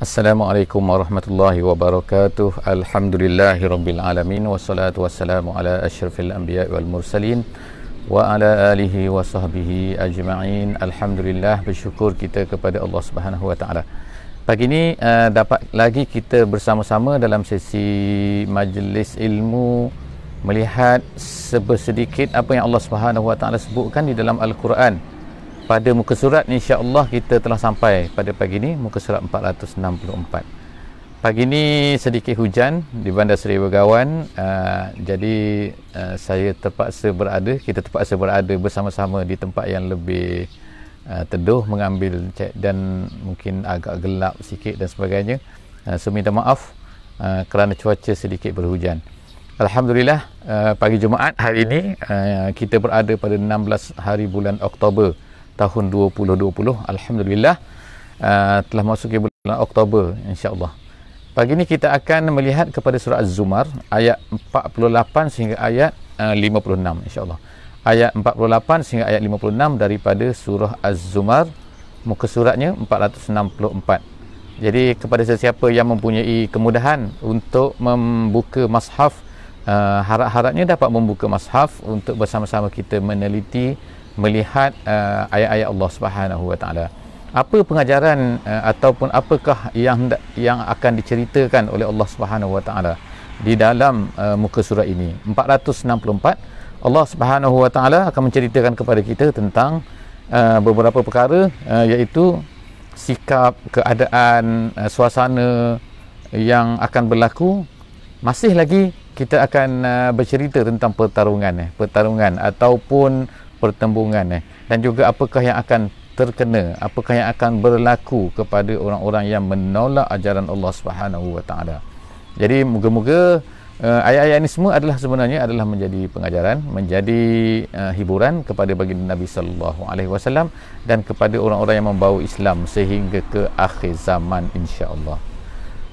Assalamualaikum warahmatullahi wabarakatuh Alhamdulillahi rabbil alamin Wassalatu wassalamu ala ashrafil anbiya wal mursalin Wa ala alihi wa sahbihi ajma'in Alhamdulillah bersyukur kita kepada Allah subhanahu wa ta'ala Pagi ini uh, dapat lagi kita bersama-sama dalam sesi majlis ilmu Melihat sebesedikit apa yang Allah subhanahu wa ta'ala sebutkan di dalam Al-Quran Al-Quran pada muka surat insya-Allah kita telah sampai pada pagi ini muka surat 464. Pagi ini sedikit hujan di Bandar Seri Begawan uh, jadi uh, saya terpaksa berada kita terpaksa berada bersama-sama di tempat yang lebih uh, teduh mengambil cek dan mungkin agak gelap sikit dan sebagainya. Uh, so minta maaf uh, kerana cuaca sedikit berhujan. Alhamdulillah uh, pagi Jumaat hari ini uh, kita berada pada 16 hari bulan Oktober tahun 2020 alhamdulillah uh, telah masuk ke bulan Oktober insyaallah pagi ini kita akan melihat kepada surah az-zumar ayat 48 sehingga ayat uh, 56 insyaallah ayat 48 sehingga ayat 56 daripada surah az-zumar muka suratnya 464 jadi kepada sesiapa yang mempunyai kemudahan untuk membuka mushaf uh, harap-harapnya dapat membuka mushaf untuk bersama-sama kita meneliti melihat uh, ayat-ayat Allah Subhanahu Wa Taala. Apa pengajaran uh, ataupun apakah yang yang akan diceritakan oleh Allah Subhanahu Wa Taala di dalam uh, muka surat ini? 464 Allah Subhanahu Wa Taala akan menceritakan kepada kita tentang uh, beberapa perkara uh, iaitu sikap, keadaan, uh, suasana yang akan berlaku. Masih lagi kita akan uh, bercerita tentang pertarungan eh, pertarungan ataupun pertembungan eh? dan juga apakah yang akan terkena apakah yang akan berlaku kepada orang-orang yang menolak ajaran Allah Subhanahu wa taala. Jadi moga-moga uh, ayat-ayat ini semua adalah sebenarnya adalah menjadi pengajaran, menjadi uh, hiburan kepada baginda Nabi sallallahu alaihi wasallam dan kepada orang-orang yang membawa Islam sehingga ke akhir zaman insya-Allah.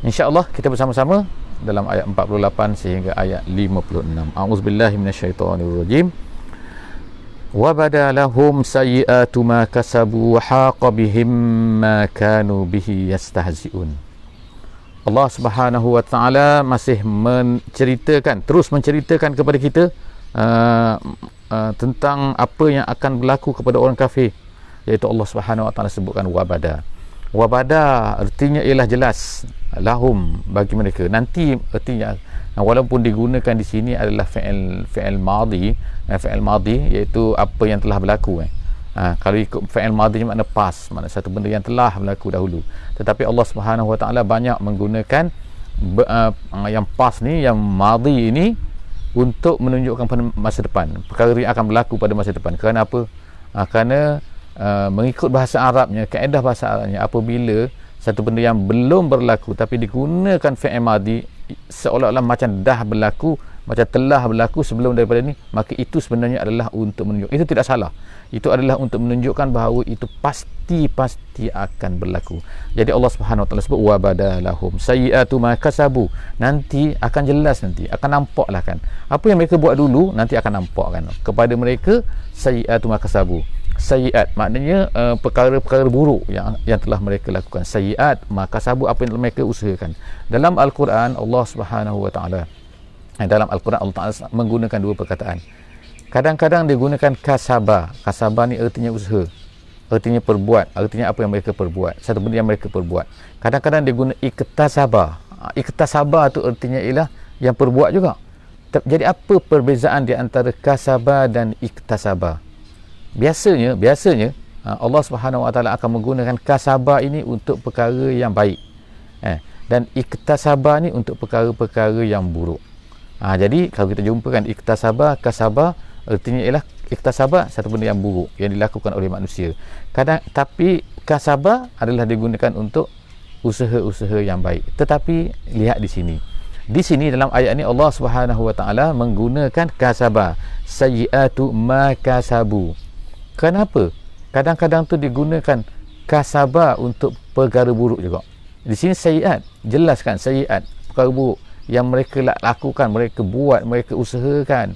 Insya-Allah kita bersama-sama dalam ayat 48 sehingga ayat 56. A'udzubillahi minasyaitonirrajim. وَبَدَا لَهُمْ سَيِّئَاتُ مَا كَسَبُوا وَحَاقَ بِهِمْ مَا كَانُوا بِهِ يَسْتَهْزِئُونَ Allah Subhanahu wa taala masih menceritakan terus menceritakan kepada kita uh, uh, tentang apa yang akan berlaku kepada orang kafir iaitu Allah Subhanahu wa taala sebutkan wabada wabada artinya ialah jelas lahum bagi mereka nanti artinya walaupun digunakan di sini adalah fi'il fi'il madi eh, fi'il madi iaitu apa yang telah berlaku eh. Ha, kalau ikut fi'il madi makna pas makna satu benda yang telah berlaku dahulu tetapi Allah Subhanahu Wa Taala banyak menggunakan uh, yang pas ni yang madi ini untuk menunjukkan masa depan perkara yang akan berlaku pada masa depan kerana apa ha, kerana uh, mengikut bahasa Arabnya kaedah bahasa Arabnya apabila satu benda yang belum berlaku tapi digunakan fi'il madi seolah-olah macam dah berlaku macam telah berlaku sebelum daripada ini maka itu sebenarnya adalah untuk menunjuk itu tidak salah itu adalah untuk menunjukkan bahawa itu pasti pasti akan berlaku jadi Allah Subhanahu Wa Taala sebut wa badalahum sayiatu ma kasabu nanti akan jelas nanti akan nampaklah kan apa yang mereka buat dulu nanti akan nampak kan kepada mereka sayiatu ma kasabu sayiat maknanya uh, perkara-perkara buruk yang yang telah mereka lakukan sayiat maka sabu apa yang mereka usahakan dalam al-Quran Allah Subhanahu wa taala eh, dalam al-Quran Allah Taala menggunakan dua perkataan kadang-kadang digunakan kasaba kasaba ni artinya usaha artinya perbuat artinya apa yang mereka perbuat satu benda yang mereka perbuat kadang-kadang digunakan iktasaba ah, iktasaba tu artinya ialah yang perbuat juga jadi apa perbezaan di antara kasaba dan iktasaba biasanya biasanya ha, Allah Subhanahu Wa Taala akan menggunakan kasaba ini untuk perkara yang baik eh dan iktasabah ni untuk perkara-perkara yang buruk ha, jadi kalau kita jumpakan iktasabah kasaba, artinya ialah iktasabah satu benda yang buruk yang dilakukan oleh manusia kadang tapi kasaba adalah digunakan untuk usaha-usaha yang baik tetapi lihat di sini di sini dalam ayat ini Allah Subhanahu Wa Taala menggunakan kasaba. sayyiatu ma kasabu kenapa kadang-kadang tu digunakan kasabah untuk perkara buruk juga di sini sayiat jelaskan sayiat perkara buruk yang mereka lakukan mereka buat mereka usahakan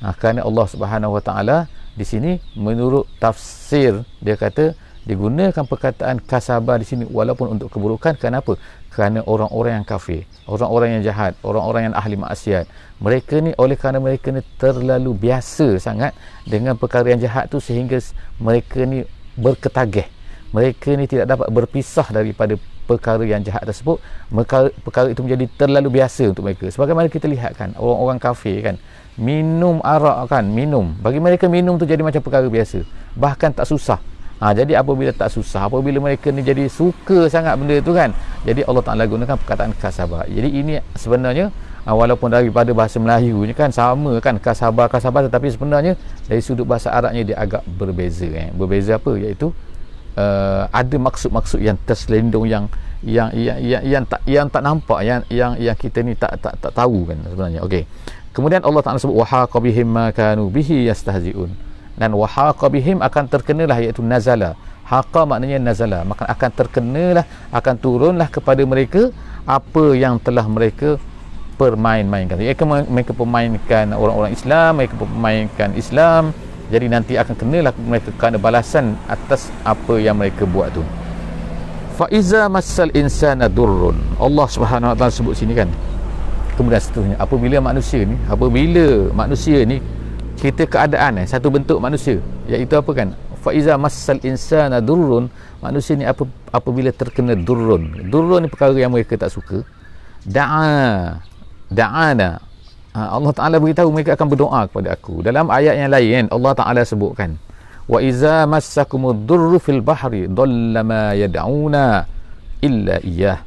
ha, kerana Allah Subhanahu Wa Taala di sini menurut tafsir dia kata Digunakan perkataan kasabah di sini walaupun untuk keburukan kenapa kerana orang-orang yang kafir orang-orang yang jahat orang-orang yang ahli maksiat mereka ni oleh kerana mereka ni terlalu biasa sangat dengan perkara yang jahat tu sehingga mereka ni berketageh mereka ni tidak dapat berpisah daripada perkara yang jahat tersebut perkara, perkara itu menjadi terlalu biasa untuk mereka sebagaimana kita lihat kan orang-orang kafir kan minum arak kan minum bagi mereka minum tu jadi macam perkara biasa bahkan tak susah Ha, jadi apabila tak susah, apabila mereka ni jadi suka sangat benda tu kan. Jadi Allah Taala gunakan perkataan kasabah. Jadi ini sebenarnya ha, walaupun daripada bahasa Melayu ni kan sama kan kasabah kasabah tetapi sebenarnya dari sudut bahasa Arabnya dia agak berbeza eh. Berbeza apa? Iaitu uh, ada maksud-maksud yang terselindung yang yang yang, yang, yang tak yang tak nampak yang yang yang kita ni tak tak tak tahu kan sebenarnya. Okay. Kemudian Allah Taala sebut wahaqabihim ma yastahziun dan wahaqa bihim akan terkenalah iaitu nazala haqa maknanya nazala maka akan terkenalah akan turunlah kepada mereka apa yang telah mereka permain-mainkan mereka, mereka permainkan orang-orang Islam mereka permainkan Islam jadi nanti akan kenalah mereka kerana balasan atas apa yang mereka buat tu faiza masal insana durrun Allah Subhanahu wa taala sebut sini kan kemudian seterusnya apabila manusia ni apabila manusia ni cerita keadaan eh satu bentuk manusia iaitu apa kan fa iza massal insana durrun manusia ni apa apabila terkena durrun durrun ni perkara yang mereka tak suka da'a da'ana ha, Allah Taala beritahu mereka akan berdoa kepada aku dalam ayat yang lain kan, Allah Taala sebutkan wa iza massakumud durru fil bahri dhalla ma yad'una illa iyyah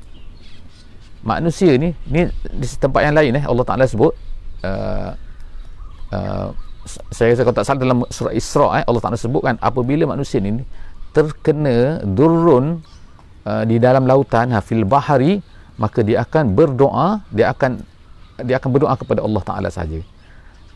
manusia ni ni di tempat yang lain eh Allah Taala sebut uh, uh saya rasa kalau tak salah dalam surah Isra eh, Allah Ta'ala sebutkan apabila manusia ni terkena durun uh, di dalam lautan hafil bahari maka dia akan berdoa dia akan dia akan berdoa kepada Allah Ta'ala saja.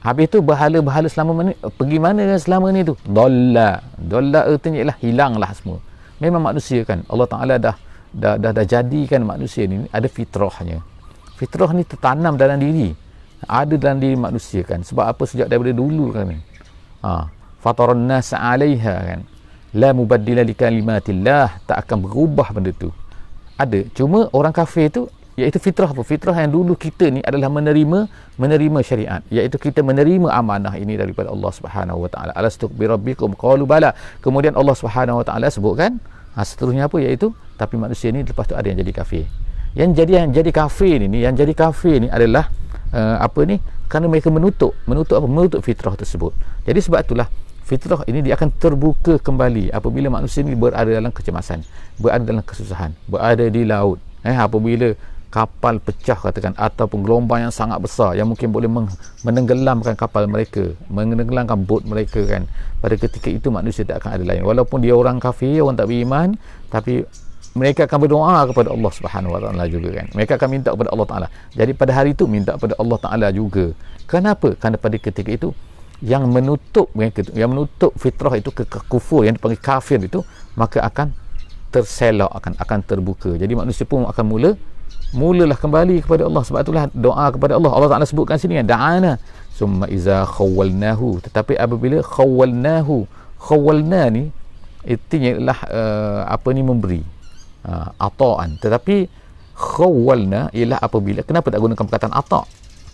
habis tu berhala-berhala selama ni pergi mana selama ni tu dolla dolla artinya ialah hilang lah semua memang manusia kan Allah Ta'ala dah, dah dah dah, jadikan manusia ni ada fitrahnya fitrah ni tertanam dalam diri ada dalam diri manusia kan sebab apa sejak daripada dulu kan ha fatarun nas alaiha kan la mubaddila li kalimatillah tak akan berubah benda tu ada cuma orang kafir tu iaitu fitrah apa fitrah yang dulu kita ni adalah menerima menerima syariat iaitu kita menerima amanah ini daripada Allah Subhanahu wa taala alastu bi rabbikum qalu bala kemudian Allah Subhanahu wa taala sebutkan ha, seterusnya apa iaitu tapi manusia ni lepas tu ada yang jadi kafir yang jadi yang jadi kafir ni yang jadi kafir ni adalah uh, apa ni kerana mereka menutup menutup apa menutup fitrah tersebut jadi sebab itulah fitrah ini dia akan terbuka kembali apabila manusia ini berada dalam kecemasan berada dalam kesusahan berada di laut eh apabila kapal pecah katakan ataupun gelombang yang sangat besar yang mungkin boleh menenggelamkan kapal mereka menenggelamkan bot mereka kan pada ketika itu manusia tak akan ada lain walaupun dia orang kafir orang tak beriman tapi mereka akan berdoa kepada Allah Subhanahu Wa Taala juga kan. Mereka akan minta kepada Allah Taala. Jadi pada hari itu minta kepada Allah Taala juga. Kenapa? Karena pada ketika itu yang menutup yang menutup fitrah itu ke kufur yang dipanggil kafir itu maka akan terselok akan akan terbuka. Jadi manusia pun akan mula mulalah kembali kepada Allah sebab itulah doa kepada Allah. Allah Taala sebutkan sini kan da'ana summa iza khawalnahu tetapi apabila khawalnahu khawalna ni itinya ialah uh, apa ni memberi uh, ah, ata'an tetapi khawalna ialah apabila kenapa tak gunakan perkataan ata'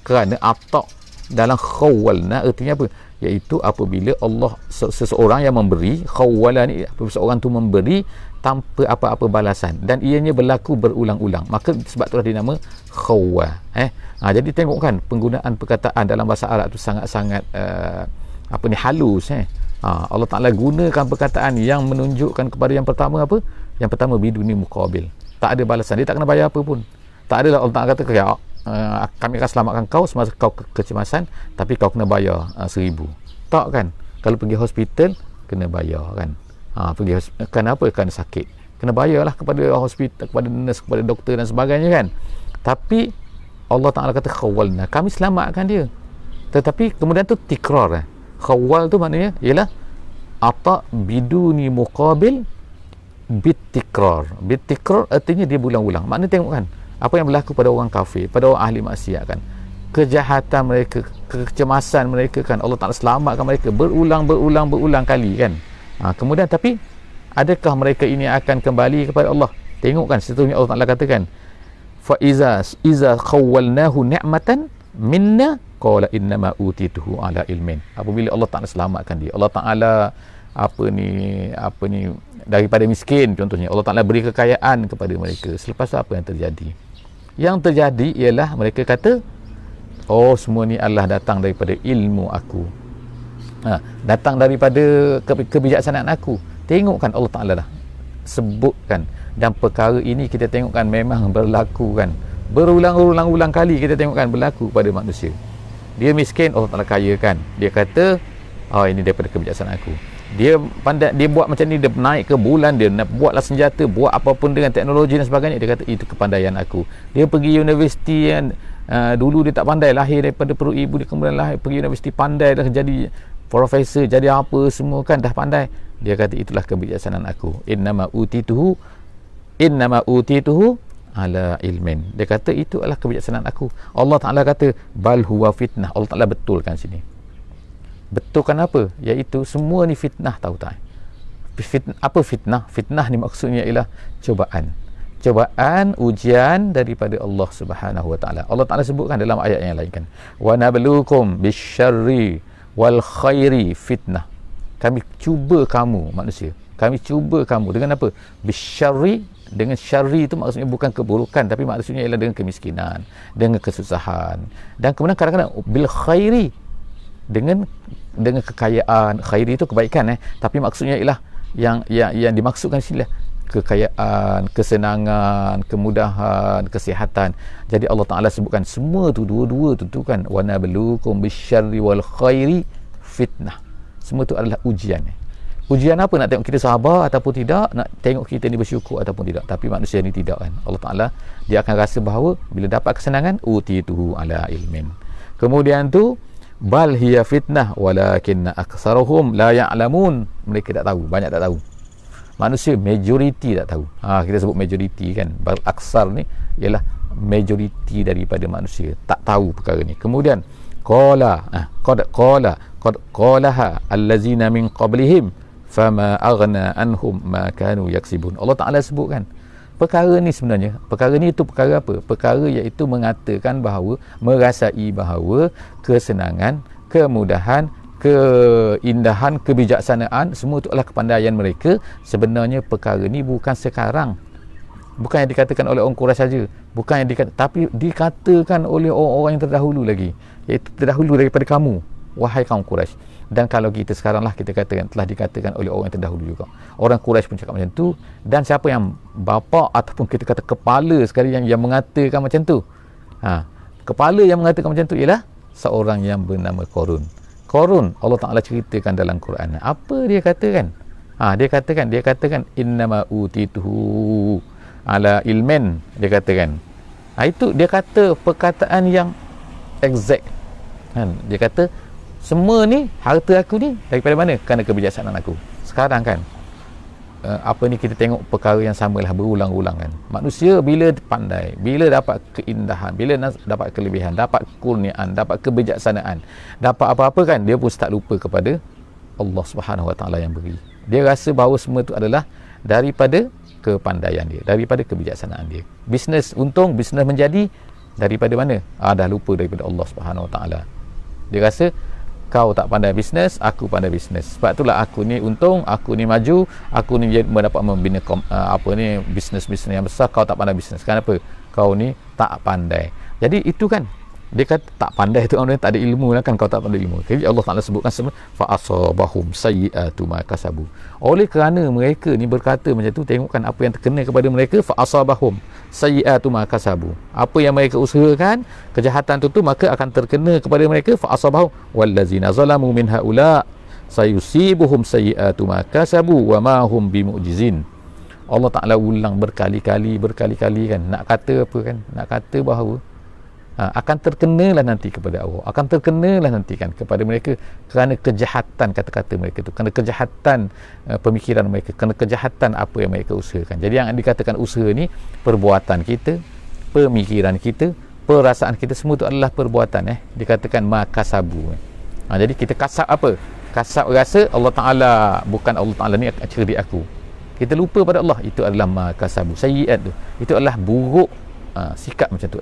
kerana ata' dalam khawalna artinya apa iaitu apabila Allah seseorang yang memberi khawala ni apabila seseorang tu memberi tanpa apa-apa balasan dan ianya berlaku berulang-ulang maka sebab itulah dinama khawa eh ha, jadi tengok kan penggunaan perkataan dalam bahasa Arab tu sangat-sangat uh, apa ni halus eh ha, Allah Taala gunakan perkataan yang menunjukkan kepada yang pertama apa uh, yang pertama biduni muqabil tak ada balasan dia tak kena bayar apa pun tak ada Allah Ta'ala kata ya, uh, kami akan selamatkan kau semasa kau ke- kecemasan tapi kau kena bayar uh, seribu tak kan kalau pergi hospital kena bayar kan ha, pergi hospital kenapa kan sakit kena bayarlah kepada hospital kepada nurse kepada doktor dan sebagainya kan tapi Allah Ta'ala kata khawalna kami selamatkan dia tetapi kemudian tu tikrar eh. khawal tu maknanya ialah atak biduni muqabil bitikrar bitikrar artinya dia berulang-ulang maknanya tengok kan apa yang berlaku pada orang kafir pada orang ahli maksiat kan kejahatan mereka kecemasan mereka kan Allah Ta'ala selamatkan mereka berulang berulang berulang kali kan ha, kemudian tapi adakah mereka ini akan kembali kepada Allah tengok kan seterusnya Allah Ta'ala katakan fa iza iza khawalnahu ni'matan minna qala innama utituhu ala ilmin apabila Allah Ta'ala selamatkan dia Allah Ta'ala apa ni apa ni daripada miskin contohnya Allah Taala beri kekayaan kepada mereka selepas apa yang terjadi yang terjadi ialah mereka kata oh semua ni Allah datang daripada ilmu aku ha, datang daripada ke- kebijaksanaan aku tengokkan Allah Taala dah sebutkan dan perkara ini kita tengokkan memang berlaku kan berulang-ulang-ulang kali kita tengokkan berlaku pada manusia dia miskin Allah Taala kayakan dia kata oh ini daripada kebijaksanaan aku dia pandai dia buat macam ni dia naik ke bulan dia nak buatlah senjata buat apa pun dengan teknologi dan sebagainya dia kata itu kepandaian aku dia pergi universiti yang uh, dulu dia tak pandai lahir daripada perut ibu dia kemudian lahir pergi universiti pandai dah jadi profesor jadi apa semua kan dah pandai dia kata itulah kebijaksanaan aku innama utituhu innama utituhu ala ilmin dia kata itu adalah kebijaksanaan aku Allah Ta'ala kata bal huwa fitnah Allah Ta'ala betulkan sini betulkan apa iaitu semua ni fitnah tahu tak fitnah, apa fitnah fitnah ni maksudnya ialah cubaan cubaan ujian daripada Allah Subhanahu wa taala Allah taala sebutkan dalam ayat yang lain kan wa nabluukum bisyarri wal khairi fitnah kami cuba kamu manusia kami cuba kamu dengan apa bisyarri dengan syari itu maksudnya bukan keburukan tapi maksudnya ialah dengan kemiskinan dengan kesusahan dan kemudian kadang-kadang bil khairi dengan dengan kekayaan khairi itu kebaikan eh tapi maksudnya ialah yang yang yang dimaksudkan sini lah kekayaan, kesenangan, kemudahan, kesihatan. Jadi Allah Taala sebutkan semua tu dua-dua tu tu kan wa nabluukum bisyarri wal khairi fitnah. Semua tu adalah ujian. Eh. Ujian apa nak tengok kita sabar ataupun tidak, nak tengok kita ni bersyukur ataupun tidak. Tapi manusia ni tidak kan. Allah Taala dia akan rasa bahawa bila dapat kesenangan uti tuh ala ilmin. Kemudian tu bal hiya fitnah walakin aktsaruhum la ya'lamun mereka tak tahu banyak tak tahu manusia majoriti tak tahu ha, kita sebut majoriti kan bal aksar ni ialah majoriti daripada manusia tak tahu perkara ni kemudian qala ah ha, qad qala qad qalaha allazina min qablihim fama aghna anhum ma kanu yaksibun Allah Taala sebut kan perkara ni sebenarnya perkara ni itu perkara apa perkara iaitu mengatakan bahawa merasai bahawa kesenangan kemudahan keindahan kebijaksanaan semua itu adalah kepandaian mereka sebenarnya perkara ni bukan sekarang bukan yang dikatakan oleh orang Quraisy saja bukan yang dikatakan tapi dikatakan oleh orang-orang yang terdahulu lagi iaitu terdahulu daripada kamu wahai kaum Quraisy dan kalau kita sekarang lah kita katakan telah dikatakan oleh orang yang terdahulu juga orang Quraisy pun cakap macam tu dan siapa yang bapa ataupun kita kata kepala sekali yang, yang mengatakan macam tu ha, kepala yang mengatakan macam tu ialah seorang yang bernama Korun Korun Allah Ta'ala ceritakan dalam Quran apa dia katakan ha, dia katakan dia katakan innama utituhu ala ilmen dia katakan ha, itu dia kata perkataan yang exact kan dia kata semua ni harta aku ni daripada mana kerana kebijaksanaan aku sekarang kan eh, apa ni kita tengok perkara yang sama lah berulang-ulang kan manusia bila pandai bila dapat keindahan bila dapat kelebihan dapat kurniaan dapat kebijaksanaan dapat apa-apa kan dia pun tak lupa kepada Allah Subhanahu Wa Taala yang beri dia rasa bahawa semua tu adalah daripada kepandaian dia daripada kebijaksanaan dia bisnes untung bisnes menjadi daripada mana ah, dah lupa daripada Allah Subhanahu Wa Taala dia rasa kau tak pandai bisnes aku pandai bisnes sebab itulah aku ni untung aku ni maju aku ni dapat membina kom, uh, apa ni bisnes-bisnes yang besar kau tak pandai bisnes kenapa kau ni tak pandai jadi itu kan dia kata tak pandai tu orang tak ada ilmu lah kan kau tak pandai ilmu Jadi Allah Ta'ala sebutkan fa Faasabahum sayyiatu ma kasabu oleh kerana mereka ni berkata macam tu tengokkan apa yang terkena kepada mereka Faasabahum asabahum sayyiatu ma apa yang mereka usahakan kejahatan tu tu maka akan terkena kepada mereka Faasabahum asabahum wallazina zalamu min haula sayusibuhum sayyiatu ma kasabu wa ma'hum bimujizin Allah Ta'ala ulang berkali-kali berkali-kali kan nak kata apa kan nak kata bahawa Ah, akan terkenalah nanti kepada Allah akan terkenalah nanti kan kepada mereka kerana kejahatan kata-kata mereka tu kerana kejahatan uh, pemikiran mereka kerana kejahatan apa yang mereka usahakan jadi yang dikatakan usaha ni perbuatan kita pemikiran kita perasaan kita semua tu adalah perbuatan eh dikatakan makasabu ha, jadi kita kasab apa kasab rasa Allah Ta'ala bukan Allah Ta'ala ni ceri aku kita lupa pada Allah itu adalah makasabu sayiat tu itu adalah buruk ha, sikap macam tu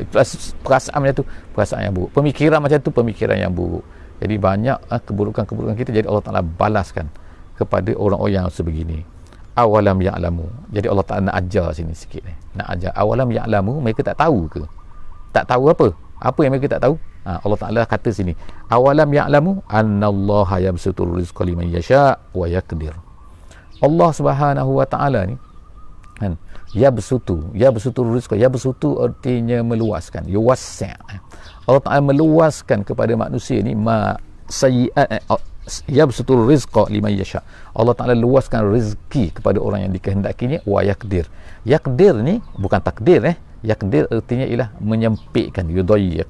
perasaan macam tu perasaan yang buruk pemikiran macam tu pemikiran yang buruk jadi banyak ha, keburukan-keburukan kita jadi Allah Ta'ala balaskan kepada orang-orang yang sebegini awalam ya'lamu jadi Allah Ta'ala nak ajar sini sikit ni nak ajar awalam ya'lamu mereka tak tahu ke tak tahu apa apa yang mereka tak tahu ha, Allah Ta'ala kata sini awalam ya'lamu annallaha yamsutur rizqa liman yasha' wa yakdir Allah Subhanahu wa taala ni kan ya bersutu ya bersutu rizq ya bersutu artinya meluaskan ya Allah Taala meluaskan kepada manusia ni ma sayiat eh, oh, ya bersutu rizq lima yasha Allah Taala luaskan rezeki kepada orang yang dikehendakinya wa Yakdir yaqdir ni bukan takdir eh yakdir artinya ialah menyempitkan yudayyiq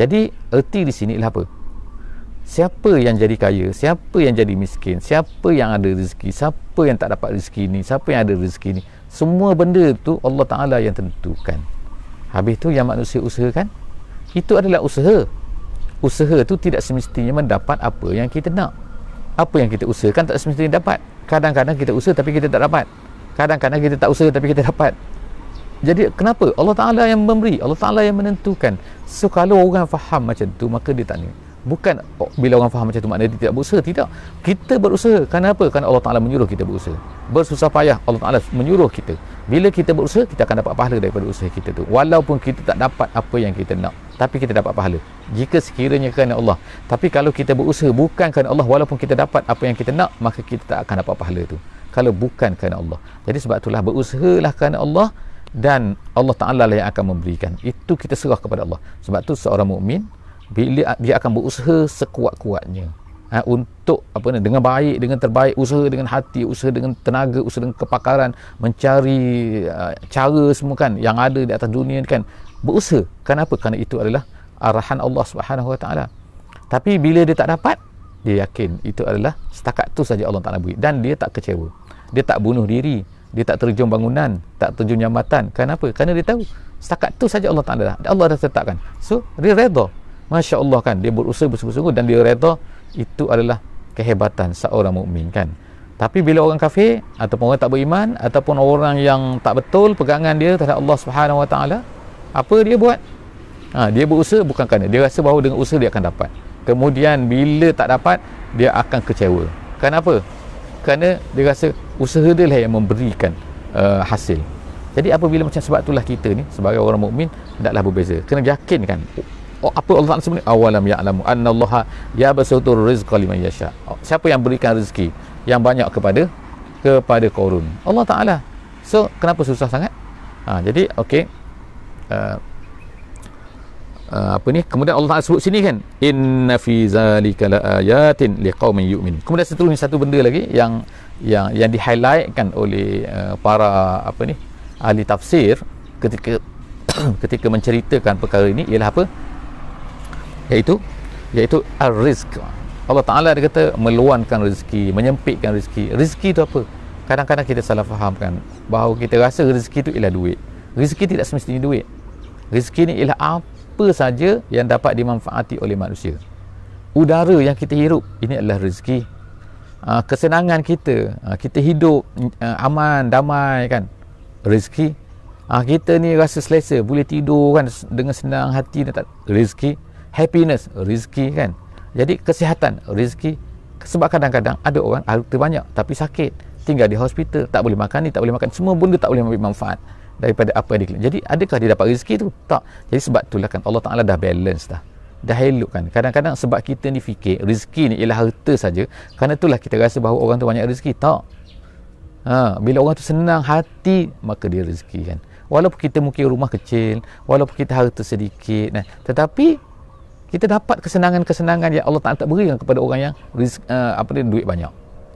jadi erti di sini ialah apa Siapa yang jadi kaya? Siapa yang jadi miskin? Siapa yang ada rezeki? Siapa yang tak dapat rezeki ni? Siapa yang ada rezeki ni? semua benda tu Allah Ta'ala yang tentukan habis tu yang manusia usahakan itu adalah usaha usaha tu tidak semestinya mendapat apa yang kita nak apa yang kita usahakan tak semestinya dapat kadang-kadang kita usaha tapi kita tak dapat kadang-kadang kita tak usaha tapi kita dapat jadi kenapa? Allah Ta'ala yang memberi Allah Ta'ala yang menentukan so kalau orang faham macam tu maka dia tak ni bukan oh, bila orang faham macam tu maknanya tidak berusaha tidak kita berusaha kenapa kerana Allah Taala menyuruh kita berusaha bersusah payah Allah Taala menyuruh kita bila kita berusaha kita akan dapat pahala daripada usaha kita tu walaupun kita tak dapat apa yang kita nak tapi kita dapat pahala jika sekiranya kerana Allah tapi kalau kita berusaha bukan kerana Allah walaupun kita dapat apa yang kita nak maka kita tak akan dapat pahala tu kalau bukan kerana Allah jadi sebab itulah berusaha lah kerana Allah dan Allah Taala lah yang akan memberikan itu kita serah kepada Allah sebab tu seorang mukmin bila dia akan berusaha sekuat-kuatnya ha, untuk apa ni dengan baik dengan terbaik usaha dengan hati usaha dengan tenaga usaha dengan kepakaran mencari uh, cara semua kan yang ada di atas dunia ni kan berusaha kenapa kerana itu adalah arahan Allah Subhanahu Wa Taala tapi bila dia tak dapat dia yakin itu adalah setakat tu saja Allah Taala beri dan dia tak kecewa dia tak bunuh diri dia tak terjun bangunan tak terjun jambatan kenapa kerana dia tahu setakat tu saja Allah Taala dah. Allah dah tetapkan so dia redha Masya Allah kan dia berusaha bersungguh-sungguh dan dia reda itu adalah kehebatan seorang mukmin kan tapi bila orang kafir ataupun orang tak beriman ataupun orang yang tak betul pegangan dia terhadap Allah Subhanahu Wa Taala apa dia buat ha, dia berusaha bukan kerana dia rasa bahawa dengan usaha dia akan dapat kemudian bila tak dapat dia akan kecewa kenapa kerana dia rasa usaha dia lah yang memberikan uh, hasil jadi apabila macam sebab itulah kita ni sebagai orang mukmin hendaklah berbeza kena yakin kan. Oh apa Allah Taala sebut awalam ya'lamu annallaha yabsutur rizqa liman yasha oh, siapa yang berikan rezeki yang banyak kepada kepada korun Allah Taala so kenapa susah sangat ha, jadi okey uh, uh, apa ni kemudian Allah Taala sebut sini kan inna fi zalika laayatin liqaumin yu'min kemudian seterusnya satu benda lagi yang yang yang di highlightkan oleh uh, para apa ni ahli tafsir ketika ketika menceritakan perkara ini ialah apa iaitu iaitu al-rizq Allah Ta'ala dia kata meluankan rezeki menyempitkan rezeki rezeki itu apa? kadang-kadang kita salah fahamkan bahawa kita rasa rezeki itu ialah duit rezeki tidak semestinya duit rezeki ni ialah apa saja yang dapat dimanfaati oleh manusia udara yang kita hirup ini adalah rezeki ah, kesenangan kita ah, kita hidup ah, aman damai kan rezeki kita ni rasa selesa boleh tidur kan dengan senang hati rezeki rezeki happiness rezeki kan jadi kesihatan rezeki sebab kadang-kadang ada orang harta banyak tapi sakit tinggal di hospital tak boleh makan ni tak boleh makan semua benda tak boleh ambil manfaat daripada apa yang dikelilingi jadi adakah dia dapat rezeki tu tak jadi sebab itulah kan Allah Ta'ala dah balance dah dah elok kan kadang-kadang sebab kita ni fikir rezeki ni ialah harta saja kerana itulah kita rasa bahawa orang tu banyak rezeki tak ha, bila orang tu senang hati maka dia rezeki kan walaupun kita mungkin rumah kecil walaupun kita harta sedikit nah, tetapi kita dapat kesenangan-kesenangan yang Allah Taala tak berikan kepada orang yang rizk, uh, eh, apa dia duit banyak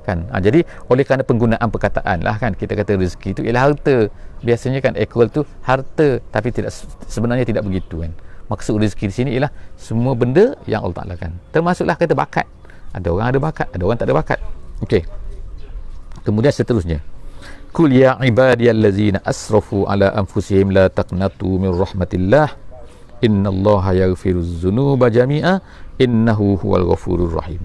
kan ha, jadi oleh kerana penggunaan perkataan lah kan kita kata rezeki itu ialah harta biasanya kan equal tu harta tapi tidak sebenarnya tidak begitu kan maksud rezeki di sini ialah semua benda yang Allah Taala kan termasuklah kata bakat ada orang ada bakat ada orang tak ada bakat okey kemudian seterusnya kul ya ibadiyallazina asrafu ala anfusihim la taqnatu min rahmatillah innallaha yaghfiruz dzunuba jami'a innahu huwal ghafurur rahim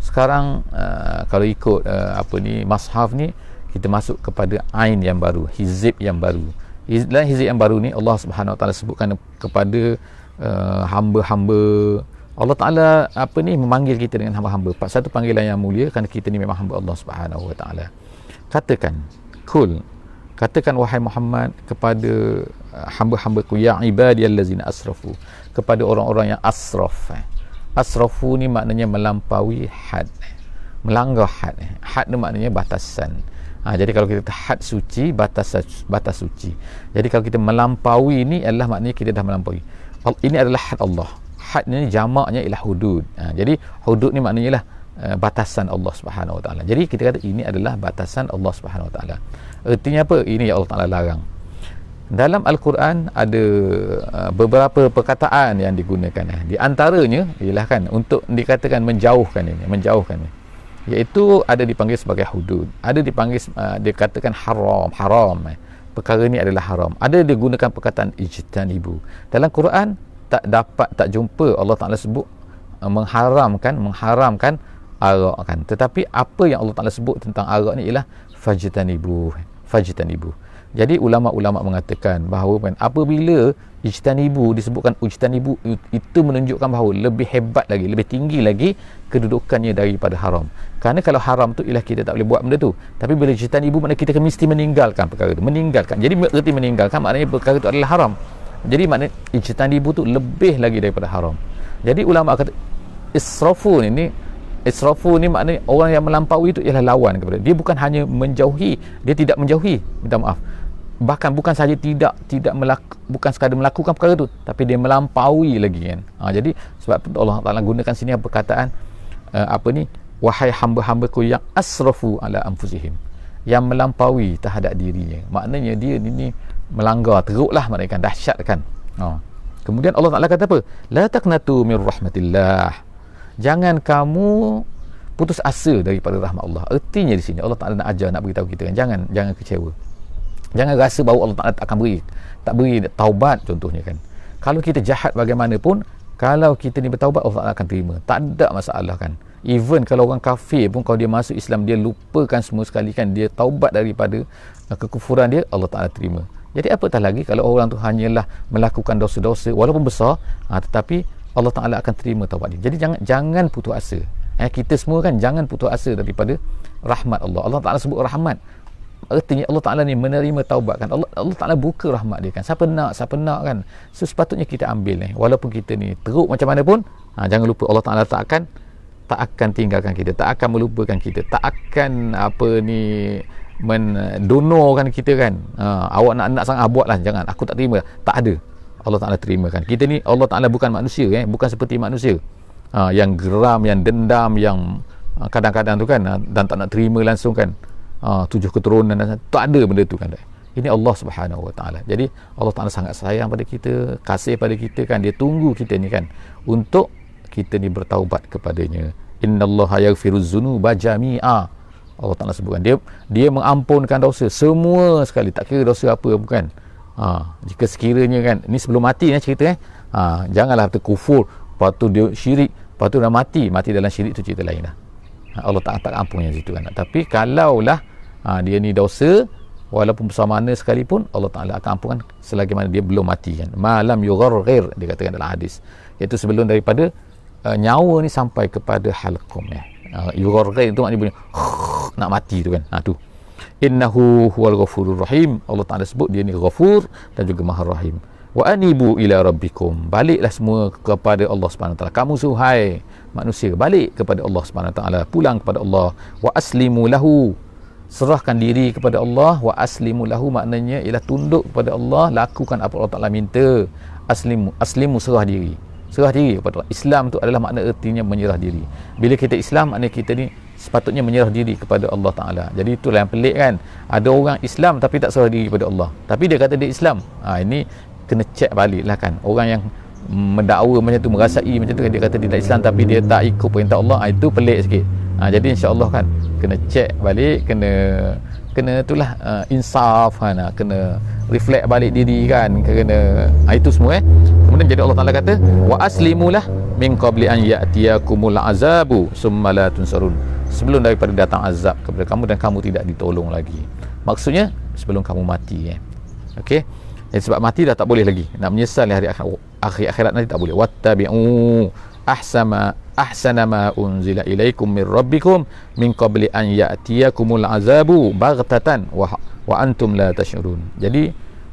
sekarang uh, kalau ikut uh, apa ni mushaf ni kita masuk kepada ain yang baru hizib yang baru dalam hizib yang baru ni Allah Subhanahu taala sebutkan kepada uh, hamba-hamba Allah Taala apa ni memanggil kita dengan hamba-hamba. Pak satu panggilan yang mulia kerana kita ni memang hamba Allah Subhanahu Taala. Katakan, kul katakan wahai Muhammad kepada Eh, hamba-hamba ku ya ibadiyallazina asrafu kepada orang-orang yang asraf eh. asrafu ni maknanya melampaui had eh. melanggar had eh. had ni maknanya batasan ha, jadi kalau kita had suci batas batas suci jadi kalau kita melampaui ni adalah maknanya kita dah melampaui ini adalah had Allah had ni jamaknya ialah hudud ha, jadi hudud ni maknanya ialah batasan Allah Subhanahu Wa Taala. Jadi kita kata ini adalah batasan Allah Subhanahu Wa Taala. Artinya apa? Ini yang Allah Taala larang dalam Al-Quran ada uh, beberapa perkataan yang digunakan eh. di antaranya ialah kan untuk dikatakan menjauhkan ini menjauhkan ini iaitu ada dipanggil sebagai hudud ada dipanggil uh, dikatakan haram haram eh. perkara ini adalah haram ada digunakan perkataan ibu. dalam Quran tak dapat tak jumpa Allah Ta'ala sebut uh, mengharamkan mengharamkan arak kan tetapi apa yang Allah Ta'ala sebut tentang arak ni ialah ibu, fajitanibu eh. fajitanibu jadi ulama-ulama mengatakan bahawa kan, apabila ibu disebutkan ibu itu menunjukkan bahawa lebih hebat lagi, lebih tinggi lagi kedudukannya daripada haram. Karena kalau haram tu ialah kita tak boleh buat benda tu. Tapi bila ibu mana kita mesti meninggalkan perkara tu, meninggalkan. Jadi mesti meninggalkan maknanya perkara tu adalah haram. Jadi maknanya makna ibu tu lebih lagi daripada haram. Jadi ulama kata israfu ni ni Israfu ni maknanya orang yang melampaui itu ialah lawan kepada dia. dia bukan hanya menjauhi dia tidak menjauhi minta maaf bahkan bukan saja tidak tidak melak, bukan sekadar melakukan perkara itu tapi dia melampaui lagi kan ha, jadi sebab itu Allah Taala gunakan sini perkataan uh, apa ni wahai hamba-hambaku yang asrafu ala anfusihim yang melampaui terhadap dirinya maknanya dia ini melanggar teruklah mereka dahsyat kan ha. kemudian Allah Taala kata apa la taqnatu min rahmatillah jangan kamu putus asa daripada rahmat Allah artinya di sini Allah Taala nak ajar nak beritahu kita kan jangan jangan kecewa jangan rasa bahawa Allah Ta'ala tak akan beri tak beri taubat contohnya kan kalau kita jahat bagaimanapun kalau kita ni bertaubat Allah Ta'ala akan terima tak ada masalah kan even kalau orang kafir pun kalau dia masuk Islam dia lupakan semua sekali kan dia taubat daripada eh, kekufuran dia Allah Ta'ala terima jadi apatah lagi kalau orang tu hanyalah melakukan dosa-dosa walaupun besar ha, tetapi Allah Ta'ala akan terima taubat dia jadi jangan jangan putus asa eh, kita semua kan jangan putus asa daripada rahmat Allah Allah Ta'ala sebut rahmat Artinya Allah Ta'ala ni menerima taubat kan Allah, Allah Ta'ala buka rahmat dia kan siapa nak siapa nak kan so sepatutnya kita ambil ni walaupun kita ni teruk macam mana pun ha, jangan lupa Allah Ta'ala tak akan tak akan tinggalkan kita tak akan melupakan kita tak akan apa ni mendonorkan kita kan ha, awak nak nak sangat lah jangan aku tak terima tak ada Allah Ta'ala terima kan kita ni Allah Ta'ala bukan manusia eh? bukan seperti manusia ha, yang geram yang dendam yang ha, kadang-kadang tu kan ha, dan tak nak terima langsung kan uh, tujuh keturunan dan tak ada benda tu kan ini Allah Subhanahu Wa Taala. Jadi Allah Taala sangat sayang pada kita, kasih pada kita kan dia tunggu kita ni kan untuk kita ni bertaubat kepadanya. Innallaha yaghfiruz zunuba jami'a. Allah Taala sebutkan dia dia mengampunkan dosa semua sekali tak kira dosa apa bukan. Ha, ah, jika sekiranya kan ni sebelum mati ni cerita eh. Ha, janganlah kata kufur, lepas dia syirik, patu dah mati, mati dalam syirik tu cerita lain dah. Allah Taala tak ampun yang situ kan. Tapi kalaulah ha, dia ni dosa walaupun besar mana sekalipun Allah Taala akan ampunkan selagi mana dia belum mati kan malam dia katakan dalam hadis iaitu sebelum daripada uh, nyawa ni sampai kepada halqum ya uh, itu maknanya bunyi nak mati tu kan ha tu innahu huwal ghafurur rahim Allah Taala sebut dia ni ghafur dan juga maha rahim wa anibu ila rabbikum baliklah semua kepada Allah Subhanahu taala kamu suhai manusia balik kepada Allah Subhanahu taala pulang kepada Allah wa aslimu lahu serahkan diri kepada Allah wa aslimu lahu maknanya ialah tunduk kepada Allah lakukan apa Allah Taala minta aslimu aslimu serah diri serah diri kepada Allah Islam tu adalah makna ertinya menyerah diri bila kita Islam makna kita ni sepatutnya menyerah diri kepada Allah Taala jadi itulah yang pelik kan ada orang Islam tapi tak serah diri kepada Allah tapi dia kata dia Islam ha, ini kena check balik lah kan orang yang mendakwa macam tu merasai macam tu kan? dia kata dia tak Islam tapi dia tak ikut perintah Allah ha, itu pelik sikit ha, jadi insyaAllah kan kena check balik kena kena itulah uh, insaf kan ah, kena reflect balik diri kan kena uh, itu semua eh kemudian jadi Allah Taala kata wa aslimulah min qabli an ya'tiyakumul azabu summa la tunsarun sebelum daripada datang azab kepada kamu dan kamu tidak ditolong lagi maksudnya sebelum kamu mati eh okey Eh, sebab mati dah tak boleh lagi nak menyesal hari akhir akhirat nanti tak boleh wattabi'u ahsama ahsana ma unzila ilaikum min rabbikum min qabli an ya'tiyakumul azabu baghtatan wa, wa antum la tashurun jadi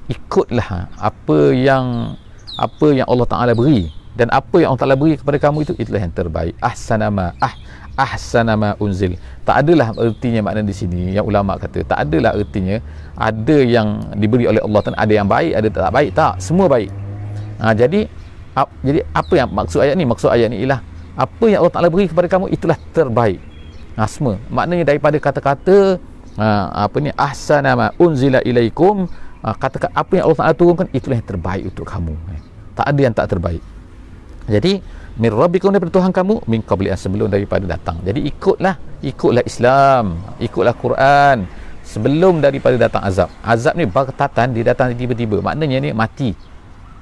ikutlah apa yang apa yang Allah Taala beri dan apa yang Allah Taala beri kepada kamu itu itulah yang terbaik ahsana ma ah ahsana ma unzil tak adalah ertinya makna di sini yang ulama kata tak adalah ertinya ada yang diberi oleh Allah Taala ada yang baik ada tak baik tak semua baik ha, jadi jadi apa yang maksud ayat ni maksud ayat ni ialah apa yang Allah Ta'ala beri kepada kamu itulah terbaik ha, semua maknanya daripada kata-kata ha, apa ni ahsanama unzila ilaikum ha, kata apa yang Allah Ta'ala turunkan itulah yang terbaik untuk kamu eh, tak ada yang tak terbaik jadi min rabbikum daripada Tuhan kamu min qabliyan sebelum daripada datang jadi ikutlah ikutlah Islam ikutlah Quran sebelum daripada datang azab azab ni bertatan dia datang tiba-tiba maknanya ni mati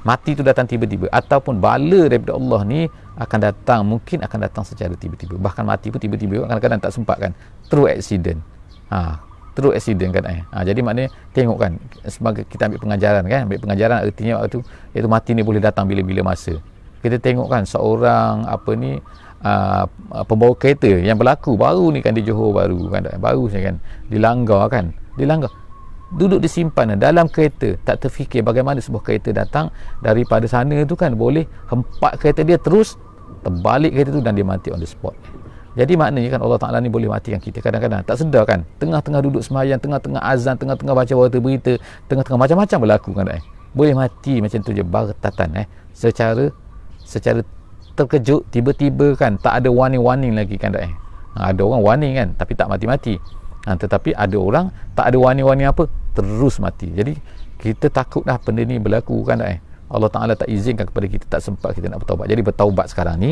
mati tu datang tiba-tiba ataupun bala daripada Allah ni akan datang mungkin akan datang secara tiba-tiba bahkan mati pun tiba-tiba kadang-kadang tak sempat kan through accident ha, through accident kan eh? ha, jadi maknanya tengok kan sebagai kita ambil pengajaran kan ambil pengajaran artinya waktu itu mati ni boleh datang bila-bila masa kita tengok kan seorang apa ni uh, pembawa kereta yang berlaku baru ni kan di Johor baru kan baru saya kan dilanggar kan dilanggar duduk disimpan dalam kereta tak terfikir bagaimana sebuah kereta datang daripada sana tu kan boleh hempak kereta dia terus terbalik kereta tu dan dia mati on the spot jadi maknanya kan Allah Ta'ala ni boleh matikan kita kadang-kadang tak sedar kan tengah-tengah duduk semayang tengah-tengah azan tengah-tengah baca berita tengah-tengah macam-macam berlaku kan eh? boleh mati macam tu je bertatan eh secara secara terkejut tiba-tiba kan tak ada warning-warning lagi kan eh ha, ada orang warning kan tapi tak mati-mati ha, tetapi ada orang tak ada warning-warning apa terus mati jadi kita takut dah benda ni berlaku kan eh Allah Ta'ala tak izinkan kepada kita tak sempat kita nak bertaubat jadi bertaubat sekarang ni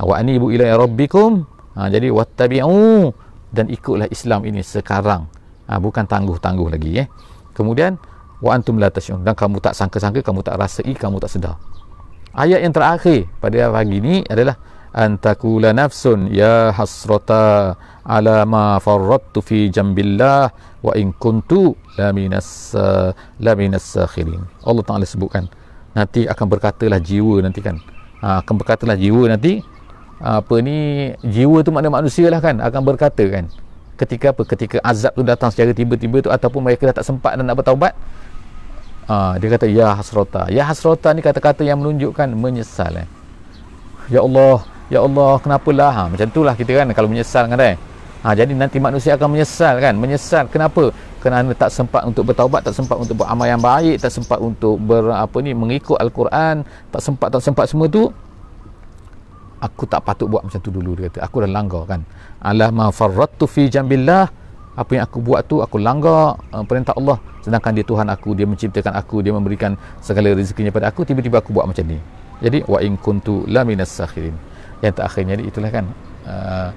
wa ibu ila ya rabbikum ha, jadi wattabi'u dan ikutlah Islam ini sekarang ha, bukan tangguh-tangguh lagi eh kemudian wa la tashun dan kamu tak sangka-sangka kamu tak rasai kamu tak sedar ayat yang terakhir pada pagi ni adalah أن تقول نفس يا حسرة على ما فرطت في جنب الله وإن كنت لمن لمن الساخرين الله تعالى sebutkan nanti akan berkatalah jiwa nanti kan ha, akan berkatalah jiwa nanti apa ni jiwa tu makna manusia lah kan akan berkata kan ketika apa ketika azab tu datang secara tiba-tiba tu ataupun mereka dah tak sempat dan nak bertaubat ha, dia kata ya hasrota ya hasrota ni kata-kata yang menunjukkan menyesal eh. ya Allah Ya Allah kenapalah ha, Macam itulah kita kan Kalau menyesal kan eh? ha, Jadi nanti manusia akan menyesal kan Menyesal kenapa Kerana tak sempat untuk bertaubat Tak sempat untuk beramal yang baik Tak sempat untuk ber, apa ni, mengikut Al-Quran Tak sempat tak sempat semua tu Aku tak patut buat macam tu dulu dia kata. Aku dah langgar kan. Allah ma farrattu fi jambillah. Apa yang aku buat tu aku langgar uh, perintah Allah sedangkan dia Tuhan aku, dia menciptakan aku, dia memberikan segala rezekinya pada aku, tiba-tiba aku buat macam ni. Jadi wa in kuntu laminas sakhirin yang terakhirnya itulah kan ah,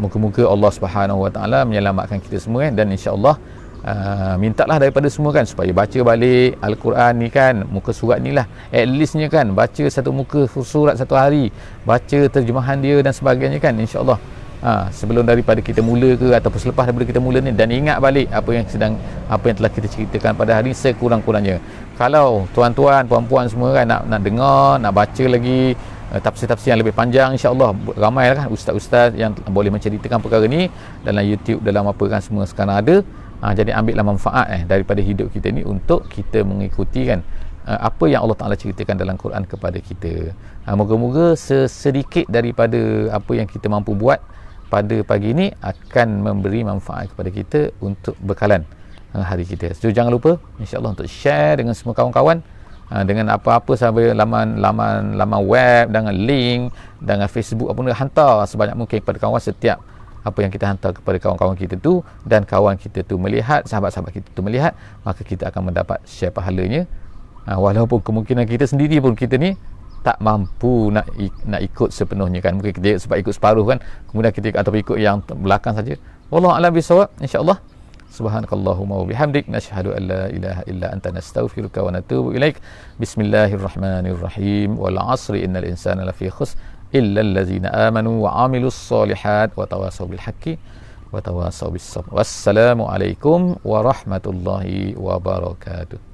muka-muka Allah Subhanahu Wa Taala menyelamatkan kita semua kan dan insya-Allah uh, mintalah daripada semua kan supaya baca balik al-Quran ni kan muka surat ni lah at leastnya kan baca satu muka surat satu hari baca terjemahan dia dan sebagainya kan insya-Allah ha, sebelum daripada kita mula ke ataupun selepas daripada kita mula ni dan ingat balik apa yang sedang apa yang telah kita ceritakan pada hari sekurang-kurangnya kalau tuan-tuan puan-puan semua kan nak nak dengar nak baca lagi Eh, tafsir-tafsir yang lebih panjang insyaallah ramai lah kan ustaz-ustaz yang boleh menceritakan perkara ni dalam YouTube dalam apa kan semua sekarang ada ha, jadi ambillah manfaat eh daripada hidup kita ni untuk kita mengikuti kan eh, apa yang Allah Taala ceritakan dalam Quran kepada kita. Ha, moga-moga sesedikit daripada apa yang kita mampu buat pada pagi ini akan memberi manfaat kepada kita untuk bekalan eh, hari kita. So jangan lupa insyaallah untuk share dengan semua kawan-kawan Ah, dengan apa-apa sahaja laman laman laman web dengan link dengan Facebook apa pun hantar sebanyak mungkin kepada kawan setiap apa yang kita hantar kepada kawan-kawan kita tu dan kawan kita tu melihat sahabat-sahabat kita tu melihat maka kita akan mendapat share pahalanya ha, walaupun kemungkinan kita sendiri pun kita ni tak mampu nak nak ikut sepenuhnya kan mungkin dia sebab ikut separuh kan kemudian kita atau ikut yang belakang saja wallahu alam bisawab insyaallah Subhanakallahumma wa bihamdik nashhadu an la ilaha illa anta nastaghfiruka wa natubu ilaik. Bismillahirrahmanirrahim. Wal 'asri innal insana lafi khusr illa alladhina amanu wa 'amilus solihat wa tawasaw bil haqqi wa tawasaw bis sabr. Wassalamu alaikum warahmatullahi wabarakatuh.